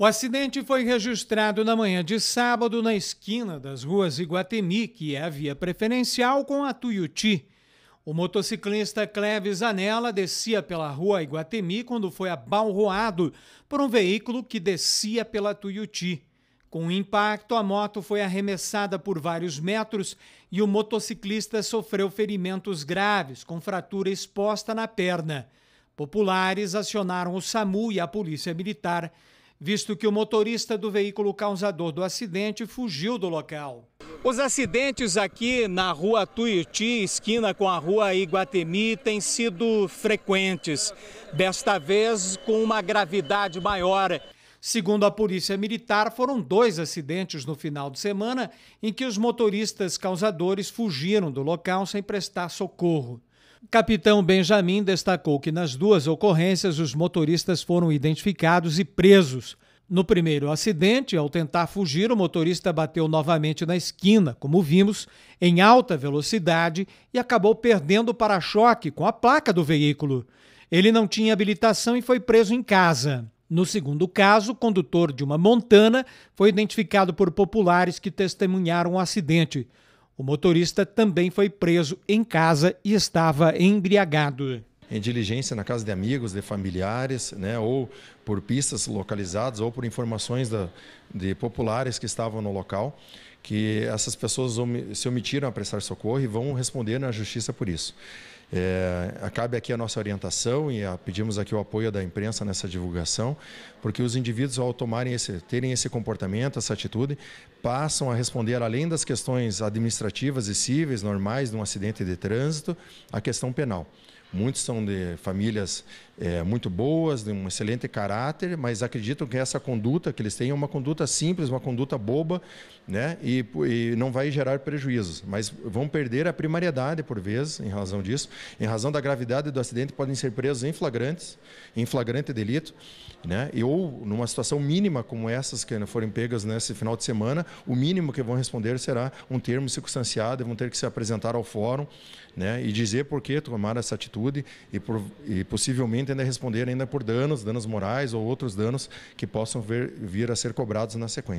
O acidente foi registrado na manhã de sábado na esquina das ruas Iguatemi, que é a via preferencial com a Tuiuti. O motociclista Cleves Anela descia pela rua Iguatemi quando foi abalroado por um veículo que descia pela Tuiuti. Com o impacto, a moto foi arremessada por vários metros e o motociclista sofreu ferimentos graves, com fratura exposta na perna. Populares acionaram o SAMU e a Polícia Militar visto que o motorista do veículo causador do acidente fugiu do local. Os acidentes aqui na rua Tuiuti, esquina com a rua Iguatemi, têm sido frequentes, desta vez com uma gravidade maior. Segundo a Polícia Militar, foram dois acidentes no final de semana em que os motoristas causadores fugiram do local sem prestar socorro. Capitão Benjamin destacou que nas duas ocorrências os motoristas foram identificados e presos. No primeiro acidente, ao tentar fugir, o motorista bateu novamente na esquina, como vimos, em alta velocidade e acabou perdendo o para-choque com a placa do veículo. Ele não tinha habilitação e foi preso em casa. No segundo caso, o condutor de uma Montana foi identificado por populares que testemunharam o acidente. O motorista também foi preso em casa e estava embriagado em diligência na casa de amigos, de familiares, né, ou por pistas localizadas, ou por informações da, de populares que estavam no local, que essas pessoas se omitiram a prestar socorro e vão responder na justiça por isso. É, acabe aqui a nossa orientação e a, pedimos aqui o apoio da imprensa nessa divulgação, porque os indivíduos, ao tomarem esse, terem esse comportamento, essa atitude, passam a responder, além das questões administrativas e cíveis normais de um acidente de trânsito, a questão penal. Muitos são de famílias é, muito boas, de um excelente caráter, mas acreditam que essa conduta que eles têm é uma conduta simples, uma conduta boba, né? E, e, não vai gerar prejuízos. Mas vão perder a primariedade, por vezes, em razão disso. Em razão da gravidade do acidente, podem ser presos em flagrantes, em flagrante delito, né? E, ou numa situação mínima como essas que forem pegas nesse final de semana, o mínimo que vão responder será um termo circunstanciado, e vão ter que se apresentar ao fórum, né? E dizer por que tomaram essa atitude atitude e, por, e possivelmente ainda responder ainda por danos, danos morais ou outros danos que possam ver, vir a ser cobrados na sequência.